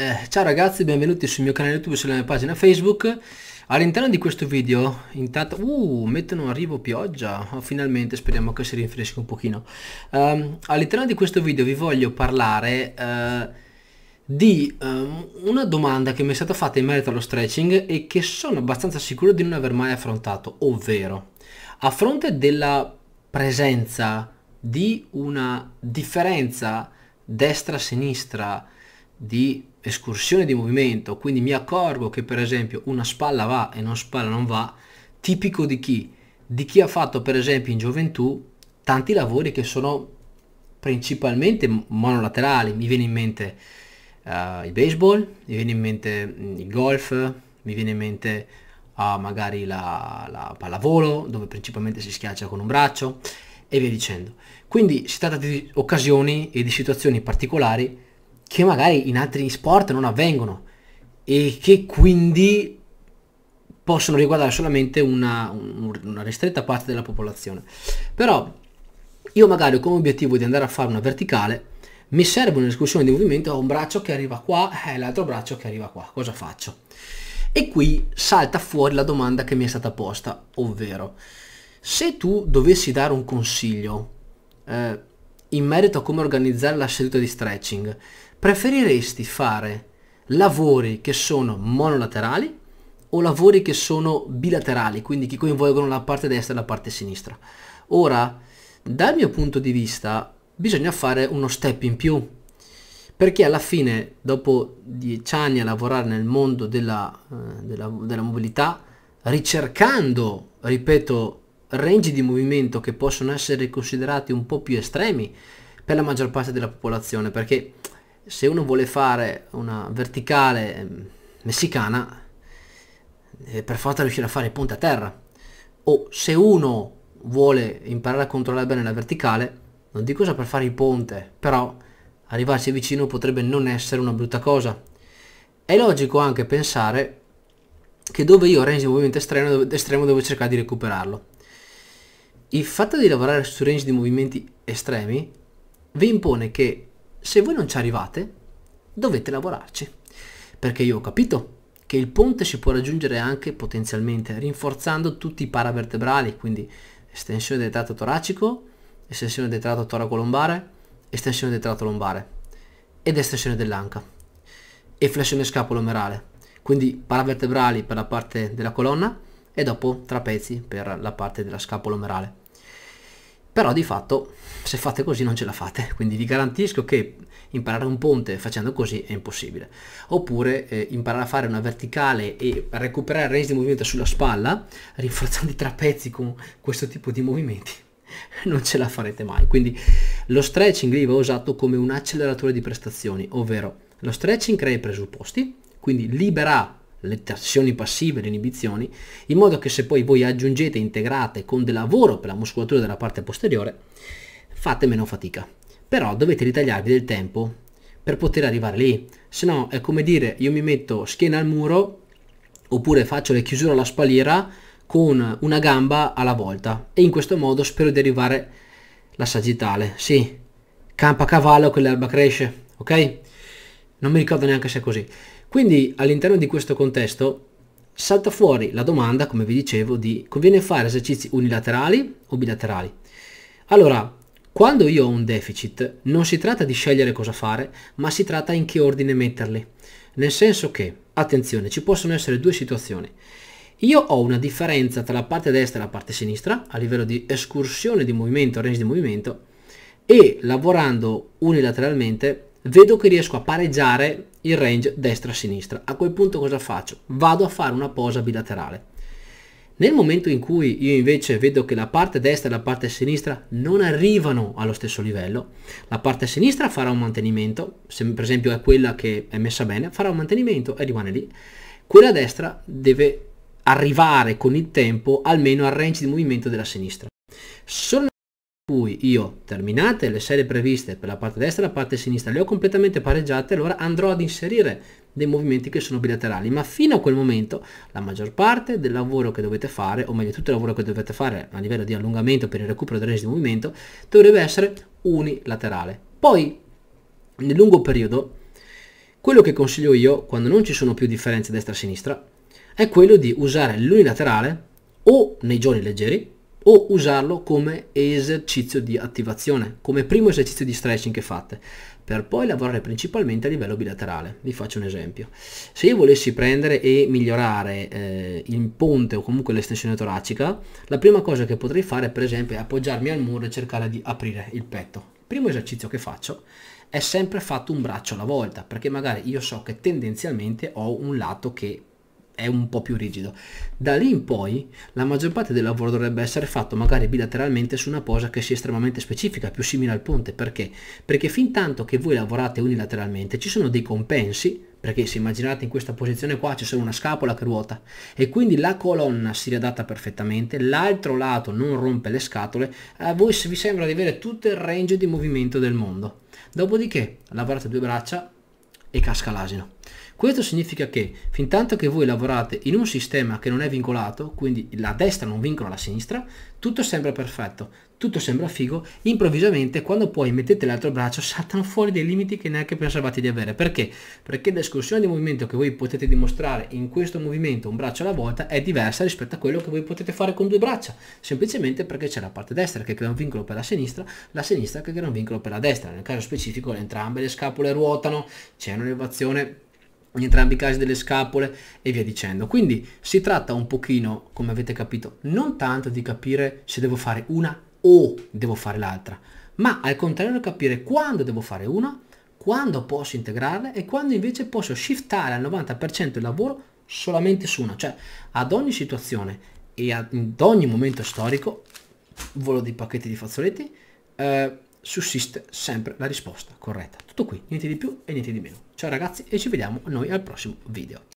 Eh, ciao ragazzi, benvenuti sul mio canale YouTube e sulla mia pagina Facebook. All'interno di questo video, intanto, uh, mettono arrivo pioggia, oh, finalmente speriamo che si rinfresca un pochino. Um, all'interno di questo video vi voglio parlare uh, di um, una domanda che mi è stata fatta in merito allo stretching e che sono abbastanza sicuro di non aver mai affrontato, ovvero a fronte della presenza di una differenza destra-sinistra di escursione di movimento, quindi mi accorgo che per esempio una spalla va e una spalla non va, tipico di chi? Di chi ha fatto per esempio in gioventù tanti lavori che sono principalmente monolaterali, mi viene in mente uh, il baseball, mi viene in mente mm, il golf, mi viene in mente uh, magari la, la pallavolo dove principalmente si schiaccia con un braccio e via dicendo. Quindi si tratta di occasioni e di situazioni particolari che magari in altri sport non avvengono e che quindi possono riguardare solamente una, una ristretta parte della popolazione. Però io magari come obiettivo di andare a fare una verticale mi serve un'escursione di movimento, ho un braccio che arriva qua e eh, l'altro braccio che arriva qua, cosa faccio? E qui salta fuori la domanda che mi è stata posta, ovvero se tu dovessi dare un consiglio eh, in merito a come organizzare la seduta di stretching, preferiresti fare lavori che sono monolaterali o lavori che sono bilaterali, quindi che coinvolgono la parte destra e la parte sinistra? Ora, dal mio punto di vista, bisogna fare uno step in più, perché alla fine, dopo dieci anni a lavorare nel mondo della, eh, della, della mobilità, ricercando, ripeto, range di movimento che possono essere considerati un po' più estremi per la maggior parte della popolazione, perché se uno vuole fare una verticale ehm, messicana, deve per forza riuscire a fare il ponte a terra, o se uno vuole imparare a controllare bene la verticale, non dico per fare il ponte, però arrivarci vicino potrebbe non essere una brutta cosa. È logico anche pensare che dove io range di movimento estremo, estremo devo cercare di recuperarlo il fatto di lavorare su range di movimenti estremi vi impone che se voi non ci arrivate dovete lavorarci perché io ho capito che il ponte si può raggiungere anche potenzialmente rinforzando tutti i paravertebrali quindi estensione del tratto toracico estensione del tratto toraco lombare estensione del tratto lombare ed estensione dell'anca e flessione scapolo merale quindi paravertebrali per la parte della colonna e dopo trapezi per la parte della scapola omerale. Però di fatto se fate così non ce la fate, quindi vi garantisco che imparare un ponte facendo così è impossibile. Oppure eh, imparare a fare una verticale e recuperare il range di movimento sulla spalla, rinforzando i trapezi con questo tipo di movimenti, non ce la farete mai. Quindi lo stretching lì va usato come un acceleratore di prestazioni, ovvero lo stretching crea i presupposti, quindi libera le azioni passive, le inibizioni, in modo che se poi voi aggiungete, integrate con del lavoro per la muscolatura della parte posteriore, fate meno fatica. Però dovete ritagliarvi del tempo per poter arrivare lì, se no è come dire io mi metto schiena al muro oppure faccio le chiusure alla spalliera con una gamba alla volta e in questo modo spero di arrivare la sagittale, sì, campa a cavallo che l'erba cresce, ok? Non mi ricordo neanche se è così. Quindi all'interno di questo contesto salta fuori la domanda, come vi dicevo, di conviene fare esercizi unilaterali o bilaterali. Allora, quando io ho un deficit, non si tratta di scegliere cosa fare, ma si tratta in che ordine metterli. Nel senso che, attenzione, ci possono essere due situazioni. Io ho una differenza tra la parte destra e la parte sinistra a livello di escursione di movimento, range di movimento e lavorando unilateralmente vedo che riesco a pareggiare il range destra-sinistra. A quel punto cosa faccio? Vado a fare una posa bilaterale. Nel momento in cui io invece vedo che la parte destra e la parte sinistra non arrivano allo stesso livello, la parte sinistra farà un mantenimento, se per esempio è quella che è messa bene, farà un mantenimento e rimane lì. Quella destra deve arrivare con il tempo almeno al range di movimento della sinistra. Solo cui io terminate le serie previste per la parte destra e la parte sinistra, le ho completamente pareggiate, allora andrò ad inserire dei movimenti che sono bilaterali, ma fino a quel momento la maggior parte del lavoro che dovete fare, o meglio tutto il lavoro che dovete fare a livello di allungamento per il recupero del range di movimento, dovrebbe essere unilaterale. Poi, nel lungo periodo, quello che consiglio io, quando non ci sono più differenze destra-sinistra, è quello di usare l'unilaterale o nei giorni leggeri, o usarlo come esercizio di attivazione, come primo esercizio di stretching che fate, per poi lavorare principalmente a livello bilaterale. Vi faccio un esempio. Se io volessi prendere e migliorare eh, il ponte o comunque l'estensione toracica, la prima cosa che potrei fare per esempio è appoggiarmi al muro e cercare di aprire il petto. primo esercizio che faccio è sempre fatto un braccio alla volta, perché magari io so che tendenzialmente ho un lato che è un po' più rigido. Da lì in poi la maggior parte del lavoro dovrebbe essere fatto magari bilateralmente su una posa che sia estremamente specifica, più simile al ponte. Perché? Perché fin tanto che voi lavorate unilateralmente ci sono dei compensi perché se immaginate in questa posizione qua c'è solo una scapola che ruota e quindi la colonna si riadatta perfettamente, l'altro lato non rompe le scatole, a voi vi sembra di avere tutto il range di movimento del mondo. Dopodiché lavorate due braccia e casca l'asino. Questo significa che fin tanto che voi lavorate in un sistema che non è vincolato, quindi la destra non vincola la sinistra, tutto sembra perfetto, tutto sembra figo, improvvisamente quando poi mettete l'altro braccio saltano fuori dei limiti che neanche pensavate di avere. Perché? Perché l'escursione di movimento che voi potete dimostrare in questo movimento un braccio alla volta è diversa rispetto a quello che voi potete fare con due braccia, semplicemente perché c'è la parte destra che crea un vincolo per la sinistra, la sinistra che crea un vincolo per la destra. Nel caso specifico entrambe le scapole ruotano, c'è un'elevazione in entrambi i casi delle scapole e via dicendo. Quindi si tratta un pochino, come avete capito, non tanto di capire se devo fare una o devo fare l'altra, ma al contrario capire quando devo fare una, quando posso integrarla e quando invece posso shiftare al 90% il lavoro solamente su una, cioè ad ogni situazione e ad ogni momento storico, volo di pacchetti di fazzoletti, eh, sussiste sempre la risposta corretta. Tutto qui, niente di più e niente di meno. Ciao ragazzi e ci vediamo noi al prossimo video.